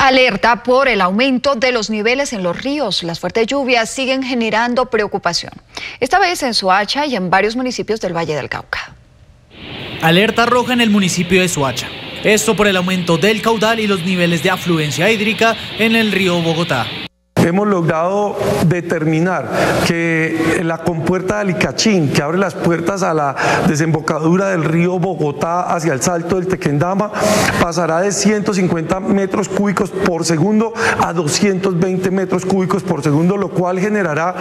alerta por el aumento de los niveles en los ríos. Las fuertes lluvias siguen generando preocupación, esta vez en Soacha y en varios municipios del Valle del Cauca. Alerta roja en el municipio de Soacha. Esto por el aumento del caudal y los niveles de afluencia hídrica en el río Bogotá hemos logrado determinar que la compuerta de Alicachín, que abre las puertas a la desembocadura del río Bogotá hacia el salto del Tequendama, pasará de 150 metros cúbicos por segundo a 220 metros cúbicos por segundo, lo cual generará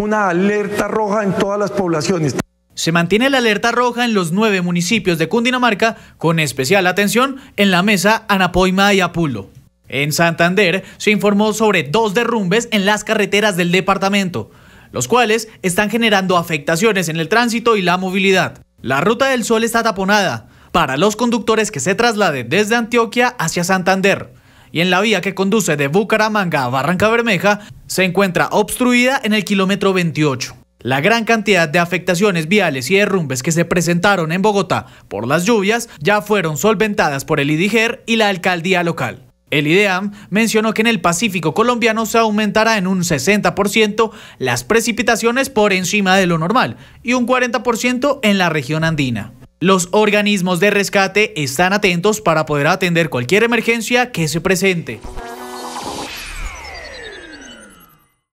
una alerta roja en todas las poblaciones. Se mantiene la alerta roja en los nueve municipios de Cundinamarca, con especial atención en la mesa Anapoima y Apulo. En Santander se informó sobre dos derrumbes en las carreteras del departamento, los cuales están generando afectaciones en el tránsito y la movilidad. La Ruta del Sol está taponada para los conductores que se trasladen desde Antioquia hacia Santander y en la vía que conduce de Bucaramanga a Barranca Bermeja se encuentra obstruida en el kilómetro 28. La gran cantidad de afectaciones viales y derrumbes que se presentaron en Bogotá por las lluvias ya fueron solventadas por el IDIGER y la alcaldía local. El IDEAM mencionó que en el Pacífico colombiano se aumentará en un 60% las precipitaciones por encima de lo normal y un 40% en la región andina. Los organismos de rescate están atentos para poder atender cualquier emergencia que se presente.